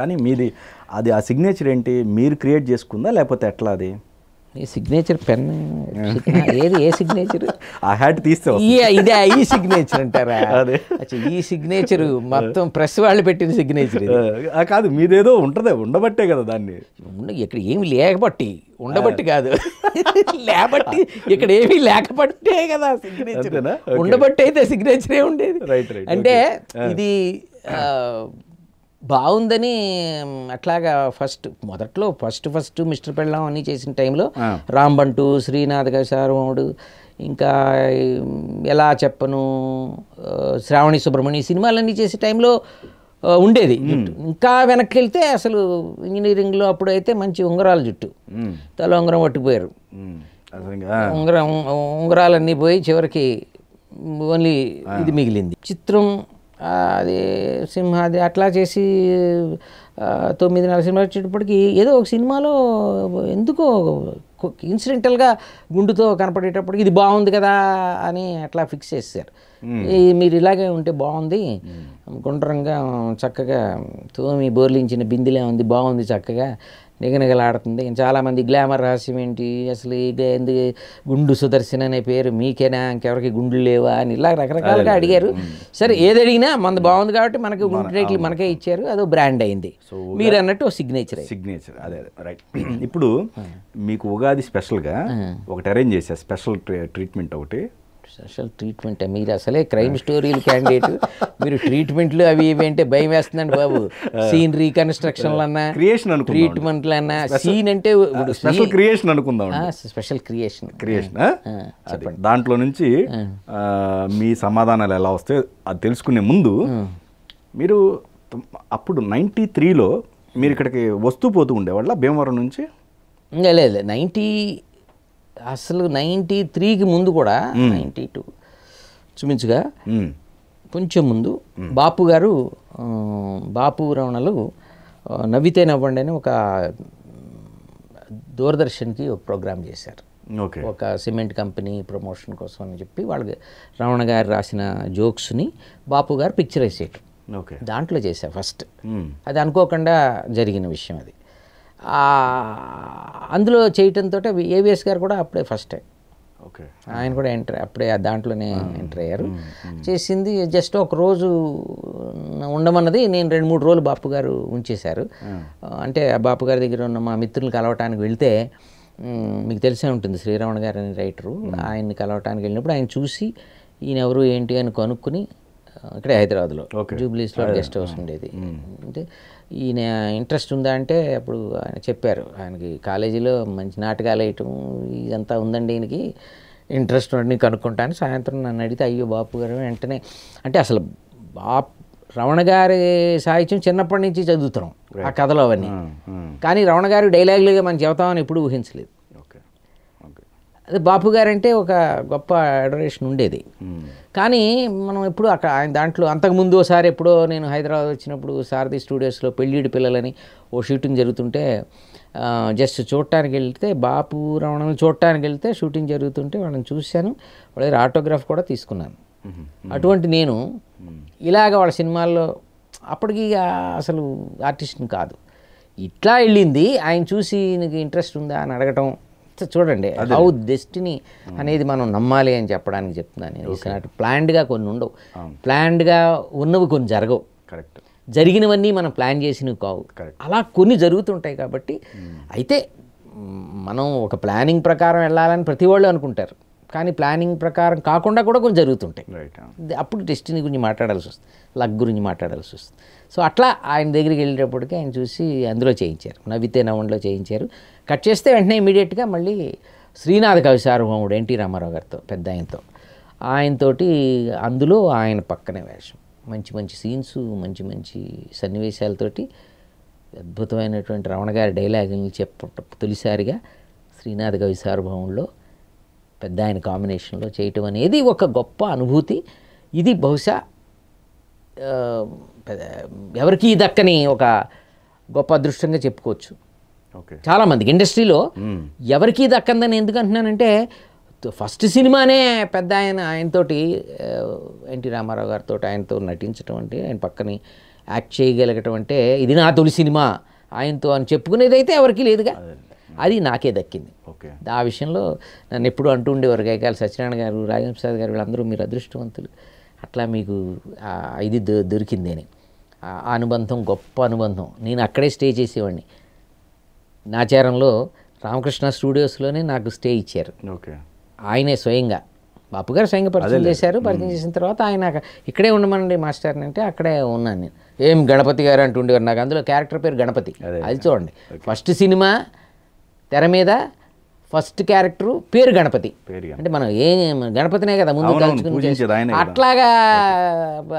కానీ మీది అది ఆ సిగ్నేచర్ ఏంటి మీరు క్రియేట్ చేసుకుందా లేకపోతే ఎట్లా అది ఈ సిగ్నేచర్ పెన్ ఏది ఏ సిగ్నేచర్ ఆ హ్యాట్ తీస్తే ఇది ఈ సిగ్నేచర్ అంటారా అదే ఈ సిగ్నేచర్ మొత్తం ప్రెస్ వాళ్ళు పెట్టిన సిగ్నేచర్ కాదు మీదేదో ఉంటుంది ఉండబట్టే కదా దాన్ని ఇక్కడ ఏమి లేకబట్టి ఉండబట్టి కాదు లేబట్టి ఇక్కడ ఏమీ లేకపట్టే కదా సిగ్నేచర్ ఉండబట్టి అయితే సిగ్నేచరే ఉండేది అంటే ఇది బాగుందని అట్లాగా ఫస్ట్ మొదట్లో ఫస్ట్ ఫస్ట్ మిస్టర్ పెళ్ళాం అని చేసిన టైంలో రాంబంటు శ్రీనాథ్ గారు ఇంకా ఎలా చెప్పను శ్రావణి సుబ్రహ్మణ్య సినిమాలన్నీ చేసే టైంలో ఉండేది ఇంకా వెనక్కి వెళ్తే అసలు ఇంజనీరింగ్లో అప్పుడైతే మంచి ఉంగరాల జుట్టు తల ఉంగరం పట్టుకుపోయారు ఉంగరం ఉంగరాలన్నీ పోయి చివరికి ఓన్లీ ఇది మిగిలింది చిత్రం అది సింహాది అట్లా చేసి తొమ్మిదిన్నర సినిమా వచ్చేటప్పటికి ఏదో ఒక సినిమాలో ఎందుకో ఇన్సిడెంటల్గా గుండుతో కనపడేటప్పటికి ఇది బాగుంది కదా అని అట్లా ఫిక్స్ చేస్తారు మీరు ఇలాగే ఉంటే బాగుంది గుండ్రంగా చక్కగా తోమి బోర్లించిన బిందిలే ఉంది బాగుంది చక్కగా నిగనిగలాడుతుంది చాలామంది గ్లామర్ రహస్యం ఏంటి అసలు ఎందుకు గుండు సుదర్శన్ అనే పేరు మీకేనా ఇంకెవరికి గుండు లేవా అని ఇలా రకరకాలుగా అడిగారు సరే ఏది అడిగినా మనది బాగుంది కాబట్టి మనకి గుండు రేట్లు మనకే ఇచ్చారు అదో బ్రాండ్ అయింది సో మీరు అన్నట్టు సిగ్నేచర్ సిగ్నేచర్ అదే అదే రైట్ ఇప్పుడు మీకు ఉగాది స్పెషల్గా ఒకటి అరేంజ్ చేశారు స్పెషల్ ట్రీట్మెంట్ ఒకటి స్పెషల్ ట్రీట్మెంట్ మీరు అసలే క్రైమ్ స్టోరీలు క్యాండిడేట్ మీరు ట్రీట్మెంట్లు అవి ఇవి అంటే భయం వేస్తుందండి బాబు సీన్ రీకన్స్ట్రక్షన్ అన్నా క్రియేషన్ ట్రీట్మెంట్లు అన్నా సీన్ అంటే స్పెషల్ క్రియేషన్ అనుకుందాం స్పెషల్ క్రియేషన్ క్రియేషన్ దాంట్లో నుంచి మీ సమాధానాలు ఎలా వస్తే అది తెలుసుకునే ముందు మీరు అప్పుడు నైంటీ త్రీలో మీరు ఇక్కడికి వస్తూ పోతూ ఉండేవాళ్ళ భీమవరం నుంచి లేదు నైంటీ అసలు నైంటీ త్రీకి ముందు కూడా నైంటీ టూ చుమించుగా కొంచెం ముందు బాపు గారు బాపు రమణలు నవ్వితే నవ్వండి అని ఒక దూరదర్శన్కి ఒక ప్రోగ్రామ్ చేశారు ఒక సిమెంట్ కంపెనీ ప్రమోషన్ కోసం అని చెప్పి వాళ్ళకి రమణ గారు రాసిన జోక్స్ని బాపు గారు పిక్చరైజ్ చేయటం దాంట్లో చేశా ఫస్ట్ అది అనుకోకుండా జరిగిన విషయం అది అందులో చేయటంతో ఏవిఎస్ గారు కూడా అప్పుడే ఫస్ట్ ఓకే ఆయన కూడా ఎంటర్ అప్పుడే దాంట్లోనే ఎంటర్ అయ్యారు చేసింది జస్ట్ ఒక రోజు ఉండమన్నది నేను రెండు మూడు రోజులు బాపు గారు ఉంచేశారు అంటే బాపు గారి దగ్గర ఉన్న మా మిత్రులు కలవటానికి వెళ్తే మీకు తెలిసే ఉంటుంది శ్రీరావణ గారు అనే రైటరు ఆయన్ని కలవటానికి వెళ్ళినప్పుడు ఆయన చూసి ఈయన ఎవరు ఏంటి అని కనుక్కుని అక్కడే హైదరాబాద్లో జూబ్లీస్లో గెస్ట్ హౌస్ ఉండేది అంటే ఈయన ఇంట్రెస్ట్ ఉందా అంటే అప్పుడు ఆయన చెప్పారు ఆయనకి కాలేజీలో మంచి నాటకాలు వేయటం ఇదంతా ఉందండి ఈయనకి ఇంట్రెస్ట్ ఉండి కనుక్కుంటాను సాయంత్రం నన్ను అడిగితే అయ్యో బాపు గారు వెంటనే అంటే అసలు బా రమణ గారి సాహిత్యం చిన్నప్పటి నుంచి చదువుతున్నాం ఆ కథలో అవన్నీ కానీ రమణ గారి డైలాగులుగా మనం చెబుతామని ఎప్పుడు ఊహించలేదు అది బాపు గారంటే ఒక గొప్ప అడరేషన్ ఉండేది కానీ మనం ఎప్పుడు అక్కడ ఆయన దాంట్లో అంతకుముందు ఒకసారి ఎప్పుడో నేను హైదరాబాద్ వచ్చినప్పుడు సారథి స్టూడియోస్లో పెళ్ళిడి పిల్లలని ఓ షూటింగ్ జరుగుతుంటే జస్ట్ చూడటానికి వెళ్తే బాపు రమణను చూడటానికి వెళ్తే షూటింగ్ జరుగుతుంటే వాళ్ళని చూశాను వాళ్ళ దగ్గర ఆటోగ్రాఫ్ కూడా తీసుకున్నాను అటువంటి నేను ఇలాగ వాళ్ళ సినిమాల్లో అప్పటికి అసలు ఆర్టిస్ట్ని కాదు ఇట్లా వెళ్ళింది ఆయన చూసి నీకు ఇంట్రెస్ట్ ఉందా అని అడగటం చూడండి హౌ డెస్టినీ అనేది మనం నమ్మాలి అని చెప్పడానికి చెప్తున్నాను ఇట్స్ ప్లాన్డ్గా కొన్ని ఉండవు ప్లాన్డ్గా ఉన్నవి కొన్ని జరగవు కరెక్ట్ జరిగినవన్నీ మనం ప్లాన్ చేసినవి కావు అలా కొన్ని జరుగుతుంటాయి కాబట్టి hmm. అయితే మనం ఒక ప్లానింగ్ ప్రకారం వెళ్ళాలని ప్రతి వాళ్ళు అనుకుంటారు కానీ ప్లానింగ్ ప్రకారం కాకుండా కూడా కొంచెం జరుగుతుంటాయి అప్పుడు డెస్టినీ గురించి మాట్లాడాల్సి వస్తుంది లక్ గురించి మాట్లాడాల్సి వస్తుంది సో అట్లా ఆయన దగ్గరికి వెళ్ళేటప్పటికి ఆయన చూసి అందులో చేయించారు నవ్వితే నవ్వంలో చేయించారు కట్ చేస్తే వెంటనే ఇమీడియట్గా మళ్ళీ శ్రీనాథ కవి సార్వభౌముడు ఎన్టీ రామారావు గారితో పెద్ద ఆయనతో ఆయనతోటి అందులో ఆయన పక్కనే వేషం మంచి మంచి సీన్స్ మంచి మంచి సన్నివేశాలతోటి అద్భుతమైనటువంటి రమణ గారి డైలాగులు చెప్ప తొలిసారిగా శ్రీనాథ కవి సార్వభౌముల్లో పెద్ద ఆయన కాంబినేషన్లో చేయటం అనేది ఒక గొప్ప అనుభూతి ఇది బహుశా ఎవరికి దక్కని ఒక గొప్ప అదృష్టంగా చెప్పుకోవచ్చు చాలామందికి ఇండస్ట్రీలో ఎవరికి దక్కందని ఎందుకు అంటున్నానంటే ఫస్ట్ సినిమానే పెద్ద ఆయన ఆయనతోటి ఎన్టీ రామారావు గారితో ఆయనతో నటించడం అంటే ఆయన పక్కని యాక్ట్ చేయగలగటం అంటే ఇది నా తొలి సినిమా ఆయనతో అని చెప్పుకునేది అయితే ఎవరికీ లేదుగా అది నాకే దక్కింది ఓకే ఆ విషయంలో నన్ను ఎప్పుడు అంటూ ఉండేవారు గైకాల సత్యనారాయణ గారు రాజేంద్ర ప్రసాద్ గారు వీళ్ళందరూ మీరు అదృష్టవంతులు అట్లా మీకు ఇది దొరికింది అని అనుబంధం గొప్ప అనుబంధం నేను అక్కడే స్టే చేసేవాడిని నాచారంలో రామకృష్ణ స్టూడియోస్లోనే నాకు స్టే ఇచ్చారు ఓకే ఆయనే స్వయంగా బాపు గారు స్వయంగా పరిచయం చేశారు పరిచయం చేసిన తర్వాత ఆయన ఇక్కడే ఉండమనండి మాస్టర్ని అంటే అక్కడే ఉన్నాను నేను ఏం గణపతి గారు అంటుండేవారు నాకు అందులో క్యారెక్టర్ పేరు గణపతి అది చూడండి ఫస్ట్ సినిమా తెర మీద ఫస్ట్ క్యారెక్టర్ పేరు గణపతి అంటే మనం ఏ గణపతినే కదా ముందు అట్లాగా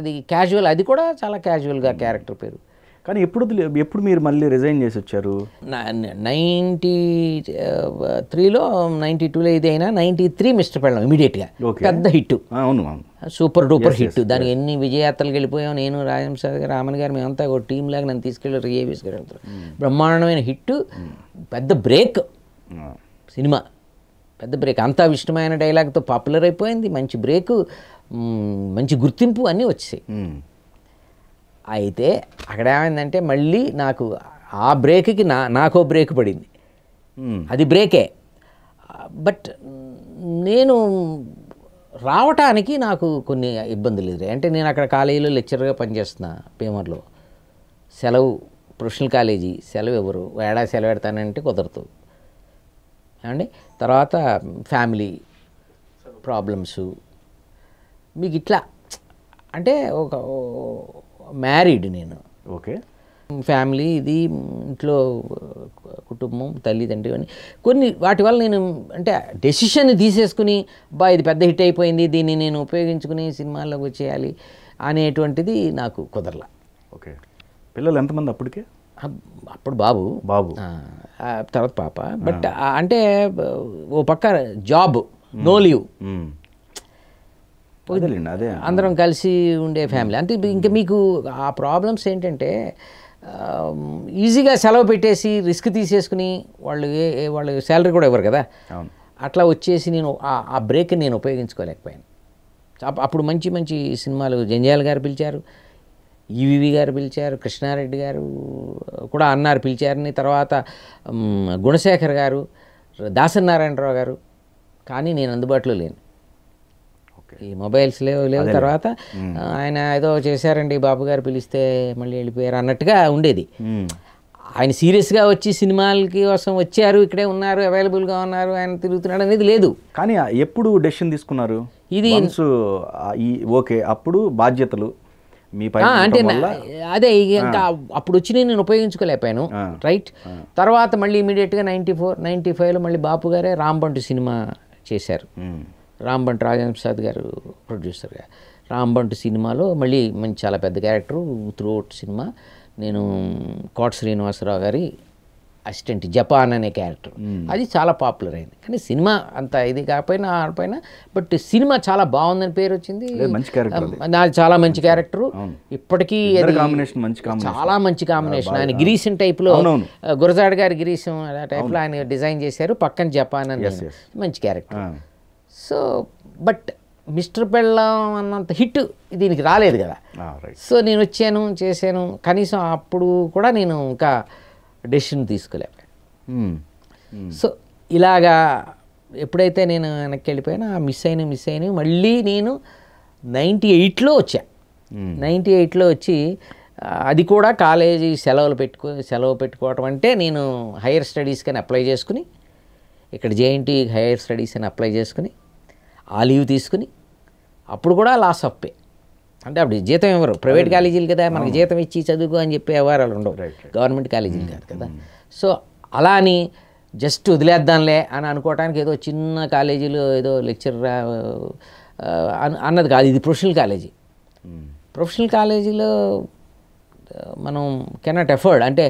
అది క్యాజువల్ అది కూడా చాలా క్యాజువల్గా క్యారెక్టర్ పేరు కానీ ఎప్పుడు ఎప్పుడు మీరు మళ్ళీ రిజైన్ చేసి వచ్చారు నైంటీ త్రీలో నైంటీ టూలో ఇది అయినా నైంటీ త్రీ మిస్టర్ పెళ్ళం ఇమీడియట్గా పెద్ద హిట్ అవును సూపర్ డూపర్ హిట్ దాని ఎన్ని విజయాత్రలకు వెళ్ళిపోయాం నేను రాజంసాద్ గారు రామన్ గారు మేమంతా ఒక టీం లాగా నన్ను తీసుకెళ్ళి రియేబీస్ గారు hmm. బ్రహ్మాండమైన హిట్ hmm. పెద్ద బ్రేక్ సినిమా పెద్ద బ్రేక్ అంతా ఇష్టమైన డైలాగ్తో పాపులర్ అయిపోయింది మంచి బ్రేక్ మంచి గుర్తింపు అన్నీ వచ్చాయి hmm. అయితే అక్కడ ఏమైందంటే మళ్ళీ నాకు ఆ బ్రేక్కి నా నాకో బ్రేక్ పడింది అది బ్రేకే బట్ నేను రావటానికి నాకు కొన్ని ఇబ్బందులు ఎదురాయి అంటే నేను అక్కడ కాలేజీలో లెక్చరర్గా పనిచేస్తున్నా పేమర్లో సెలవు ప్రొఫెషనల్ కాలేజీ సెలవు ఎవరు ఏడాది సెలవు పెడతానంటే కుదరదు ఏమండి తర్వాత ఫ్యామిలీ ప్రాబ్లమ్స్ మీకు ఇట్లా అంటే ఒక మ్యారీడ్ నేను ఓకే ఫ్యామిలీ ఇది ఇంట్లో కుటుంబం తల్లిదండ్రి అని కొన్ని వాటి వల్ల నేను అంటే డెసిషన్ తీసేసుకుని బా ఇది పెద్ద హిట్ అయిపోయింది దీన్ని నేను ఉపయోగించుకుని సినిమాల్లోకి వచ్చేయాలి అనేటువంటిది నాకు కుదరలా ఓకే పిల్లలు ఎంతమంది అప్పటికే అప్పుడు బాబు బాబు తర్వాత పాప బట్ అంటే ఓ పక్క జాబ్ నో లీవ్ అదే అందరం కలిసి ఉండే ఫ్యామిలీ అంటే ఇంకా మీకు ఆ ప్రాబ్లమ్స్ ఏంటంటే ఈజీగా సెలవు పెట్టేసి రిస్క్ తీసేసుకుని వాళ్ళు ఏ వాళ్ళు శాలరీ కూడా ఇవ్వరు కదా అట్లా వచ్చేసి నేను ఆ బ్రేక్ నేను ఉపయోగించుకోలేకపోయాను అప్పుడు మంచి మంచి సినిమాలు జంజాల్ గారు పిలిచారు ఈవివి గారు పిలిచారు కృష్ణారెడ్డి గారు కూడా అన్నారు పిలిచారని తర్వాత గుణశేఖర్ గారు దాసనారాయణరావు గారు కానీ నేను అందుబాటులో లేను ఈ మొబైల్స్ లేవు లేవు తర్వాత ఆయన ఏదో చేశారండి బాబు గారు పిలిస్తే మళ్ళీ వెళ్ళిపోయారు అన్నట్టుగా ఉండేది ఆయన సీరియస్గా వచ్చి సినిమాలకి కోసం వచ్చారు ఇక్కడే ఉన్నారు అవైలబుల్గా ఉన్నారు ఆయన తిరుగుతున్నాడు అనేది లేదు కానీ ఎప్పుడు డెసిషన్ తీసుకున్నారు ఇది ఓకే అప్పుడు బాధ్యతలు మీ అంటే అదే ఇంకా అప్పుడు వచ్చి నేను ఉపయోగించుకోలేకపోయాను రైట్ తర్వాత మళ్ళీ ఇమీడియట్గా నైంటీ ఫోర్ నైంటీ ఫైవ్లో మళ్ళీ బాపు గారే రాంబంటు సినిమా చేశారు రాంబంట్ రాజప్రసాద్ గారు ప్రొడ్యూసర్గా రాంబంట్ సినిమాలో మళ్ళీ మంచి చాలా పెద్ద క్యారెక్టరు త్రూఅవుట్ సినిమా నేను కోట శ్రీనివాసరావు గారి అసిస్టెంట్ జపాన్ అనే క్యారెక్టర్ అది చాలా పాపులర్ అయింది కానీ సినిమా అంత ఇది కాకపోయినా ఆడపోయినా బట్ సినిమా చాలా బాగుందని పేరు వచ్చింది నాది చాలా మంచి క్యారెక్టర్ ఇప్పటికీ చాలా మంచి కాంబినేషన్ ఆయన గిరీశం టైప్లో గురజాడ గారి గిరీశం టైప్లో ఆయన డిజైన్ చేశారు పక్కన జపాన్ అని మంచి క్యారెక్టర్ సో బట్ మిస్టర్ పెళ్ళం అన్నంత హిట్ దీనికి రాలేదు కదా సో నేను వచ్చాను చేశాను కనీసం అప్పుడు కూడా నేను ఇంకా డెసిషన్ తీసుకోలే hmm. Hmm. సో ఇలాగా ఎప్పుడైతే నేను వెనక్కి వెళ్ళిపోయినా ఆ మిస్ అయిన మిస్ అయిన మళ్ళీ నేను నైంటీ ఎయిట్లో వచ్చా hmm. నైంటీ ఎయిట్లో వచ్చి అది కూడా కాలేజీ సెలవులు పెట్టుకు సెలవు పెట్టుకోవటం అంటే నేను హైయర్ స్టడీస్కి అప్లై చేసుకుని ఇక్కడ జేఎన్టీ హైయర్ స్టడీస్ అని అప్లై చేసుకుని ఆ లీవ్ తీసుకుని అప్పుడు కూడా లాస్ అప్పే అంటే అప్పుడు జీతం ఇవ్వరు ప్రైవేట్ కాలేజీలు కదా మనకి జీతం ఇచ్చి చదువుకో అని చెప్పి వ్యవహారాలు ఉండవు గవర్నమెంట్ కాలేజీలు కాదు కదా hmm. సో అలా అని జస్ట్ వదిలేద్దాంలే అని అనుకోవటానికి ఏదో చిన్న కాలేజీలో ఏదో లెక్చర్ అన్నది కాదు ఇది ప్రొఫెషనల్ కాలేజీ ప్రొఫెషనల్ hmm. కాలేజీలో మనం కెనాట్ ఎఫర్డ్ అంటే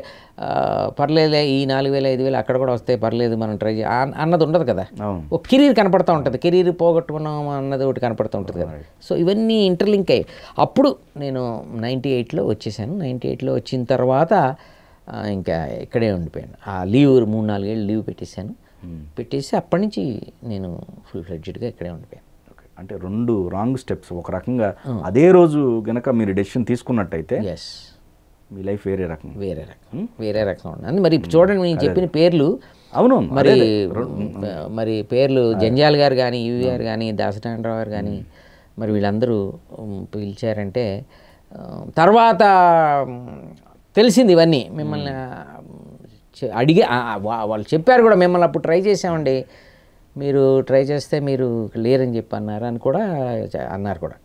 పర్లేదులే ఈ నాలుగు వేల ఐదు వేలు అక్కడ కూడా వస్తే పర్లేదు మనం ట్రై చేయ అన్నది ఉండదు కదా ఓ కెరీర్ కనపడుతూ ఉంటుంది కెరీర్ పోగొట్టుకున్నాం అన్నది ఒకటి కనపడుతూ ఉంటుంది కదా సో ఇవన్నీ ఇంటర్లింక్ అయ్యి అప్పుడు నేను నైంటీ ఎయిట్లో వచ్చేసాను నైంటీ ఎయిట్లో వచ్చిన తర్వాత ఇంకా ఇక్కడే ఉండిపోయాను ఆ లీవ్ మూడు నాలుగు ఏళ్ళు లీవ్ పెట్టేశాను hmm. పెట్టేసి అప్పటి నుంచి నేను ఫుల్ ఫ్లెడ్జెడ్గా ఇక్కడే ఉండిపోయాను అంటే రెండు రాంగ్ స్టెప్స్ ఒక రకంగా hmm. అదే రోజు గనక మీరు డెసిషన్ తీసుకున్నట్టయితే మీ లైఫ్ వేరే రకం వేరే రకం వేరే రకం ఉండాలి మరి చూడండి నేను చెప్పిన పేర్లు అవును మరి మరి పేర్లు జంజాల్ గారు కానీ యువి గారు కానీ దాసనారాయణరావు గారు కానీ మరి వీళ్ళందరూ పిలిచారంటే తర్వాత తెలిసింది ఇవన్నీ మిమ్మల్ని అడిగే వాళ్ళు చెప్పారు కూడా మిమ్మల్ని అప్పుడు ట్రై చేసామండి మీరు ట్రై చేస్తే మీరు లేరని చెప్పి అన్నారు అని కూడా అన్నారు కూడా